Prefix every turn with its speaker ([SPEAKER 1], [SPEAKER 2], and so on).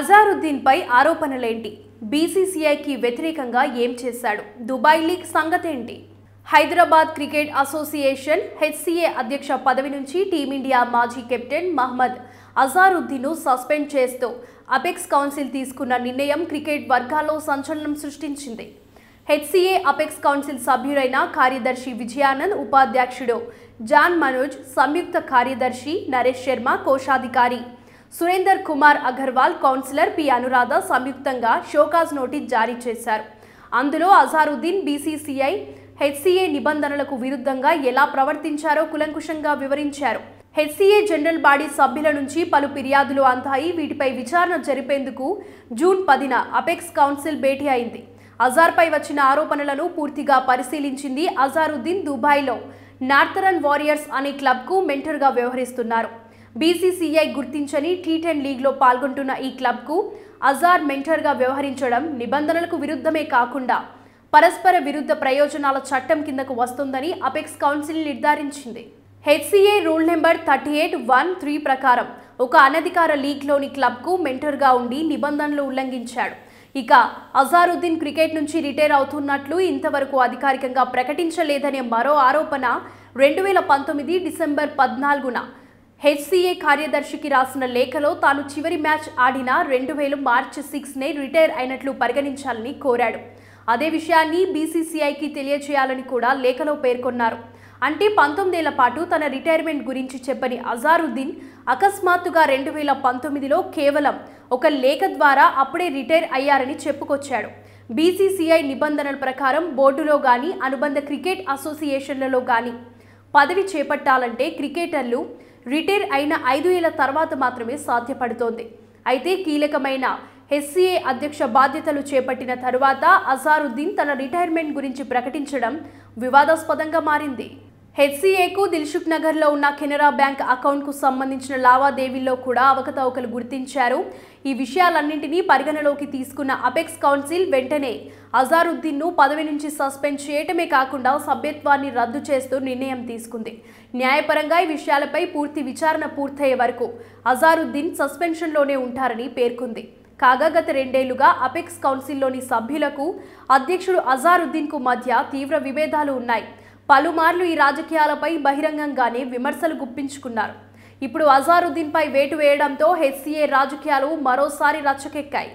[SPEAKER 1] అజారుద్దీన్పై ఆరోపణలేంటి బీసీసీఐకి వ్యతిరేకంగా ఏం చేశాడు దుబాయ్ లీగ్ సంగతేంటి హైదరాబాద్ క్రికెట్ అసోసియేషన్ హెచ్సీఏ అధ్యక్ష పదవి నుంచి టీమిండియా మాజీ కెప్టెన్ మహ్మద్ అజారుద్దీన్ను సస్పెండ్ చేస్తూ అపెక్స్ కౌన్సిల్ తీసుకున్న నిర్ణయం క్రికెట్ వర్గాల్లో సంచలనం సృష్టించింది హెచ్సీఏ అపెక్స్ కౌన్సిల్ సభ్యుడైన కార్యదర్శి విజయానంద్ ఉపాధ్యక్షుడు జాన్ మనోజ్ సంయుక్త కార్యదర్శి నరేష్ శర్మ కోశాధికారి సురేందర్ కుమార్ అగర్వాల్ కౌన్సిలర్ పి అనురాధ సంయుక్తంగా షోకాజ్ నోటీస్ జారీ చేశారు అందులో అజారుద్దీన్ బీసీసీఐ హెచ్సీఏ నిబంధనలకు విరుద్ధంగా ఎలా ప్రవర్తించారో కులంకుషంగా వివరించారు హెచ్సీఏ జనరల్ బాడీ సభ్యుల నుంచి పలు ఫిర్యాదులు అందాయి వీటిపై విచారణ జరిపేందుకు జూన్ పదిన అపెక్స్ కౌన్సిల్ భేటీ అయింది అజార్పై వచ్చిన ఆరోపణలను పూర్తిగా పరిశీలించింది అజారుద్దీన్ దుబాయ్లో నార్థరన్ వారియర్స్ అనే క్లబ్కు మెంటర్గా వ్యవహరిస్తున్నారు బీసీసీఐ గుర్తించని టీ టెన్ లీగ్లో పాల్గొంటున్న ఈ క్లబ్కు అజార్ మెంటర్గా వ్యవహరించడం నిబంధనలకు విరుద్ధమే కాకుండా పరస్పర విరుద్ధ ప్రయోజనాల చట్టం కిందకు వస్తుందని అపెక్స్ కౌన్సిల్ నిర్ధారించింది HCA rule number thirty eight one three ప్రకారం ఒక అనధికార లీగ్లోని క్లబ్కు మెంటర్గా ఉండి నిబంధనలు ఉల్లంఘించాడు ఇక అజారుద్దీన్ క్రికెట్ నుంచి రిటైర్ అవుతున్నట్లు ఇంతవరకు అధికారికంగా ప్రకటించలేదనే మరో ఆరోపణ రెండు వేల పంతొమ్మిది డిసెంబర్ పద్నాలుగున హెచ్సీఏ కార్యదర్శికి రాసిన లేఖలో తాను చివరి మ్యాచ్ ఆడిన రెండు వేలు మార్చి సిక్స్నే రిటైర్ అయినట్లు పరిగణించాలని కోరాడు అదే విషయాన్ని బీసీసీఐకి తెలియజేయాలని కూడా లేఖలో పేర్కొన్నారు అంటే పంతొమ్మిదేళ్ల పాటు తన రిటైర్మెంట్ గురించి చెప్పని అజారుద్దీన్ అకస్మాత్తుగా రెండు వేల పంతొమ్మిదిలో కేవలం ఒక లేఖ ద్వారా అప్పుడే రిటైర్ అయ్యారని చెప్పుకొచ్చాడు బీసీసీఐ నిబంధనల ప్రకారం బోర్డులో కానీ అనుబంధ క్రికెట్ అసోసియేషన్లలో కానీ పదవి చేపట్టాలంటే క్రికెటర్లు రిటైర్ అయిన ఐదు ఏళ్ల తర్వాత మాత్రమే సాధ్యపడుతోంది అయితే కీలకమైన ఎస్సీఏ అధ్యక్ష బాధ్యతలు చేపట్టిన తరువాత అజారుద్దీన్ తన రిటైర్మెంట్ గురించి ప్రకటించడం వివాదాస్పదంగా మారింది హెచ్సీఏకు దిల్సుఖ్ నగర్లో ఉన్న కెనరా బ్యాంక్ అకౌంట్కు సంబంధించిన లావాదేవీల్లో కూడా అవకతవకలు గుర్తించారు ఈ విషయాలన్నింటినీ పరిగణలోకి తీసుకున్న అపెక్స్ కౌన్సిల్ వెంటనే అజారుద్దీన్ను పదవి నుంచి సస్పెండ్ చేయటమే కాకుండా సభ్యత్వాన్ని రద్దు చేస్తూ నిర్ణయం తీసుకుంది న్యాయపరంగా ఈ విషయాలపై పూర్తి విచారణ పూర్తయ్యే వరకు అజారుద్దీన్ సస్పెన్షన్లోనే ఉంటారని పేర్కొంది కాగా గత రెండేళ్లుగా అపెక్స్ కౌన్సిల్లోని సభ్యులకు అధ్యక్షుడు అజారుద్దీన్కు మధ్య తీవ్ర విభేదాలు ఉన్నాయి పలుమార్లు ఈ రాజకీయాలపై బహిరంగంగానే విమర్శలు గుప్పించుకున్నారు ఇప్పుడు అజారుద్దీన్పై వేటు వేయడంతో హెచ్సీఏ రాజకీయాలు మరోసారి రచ్చకెక్కాయి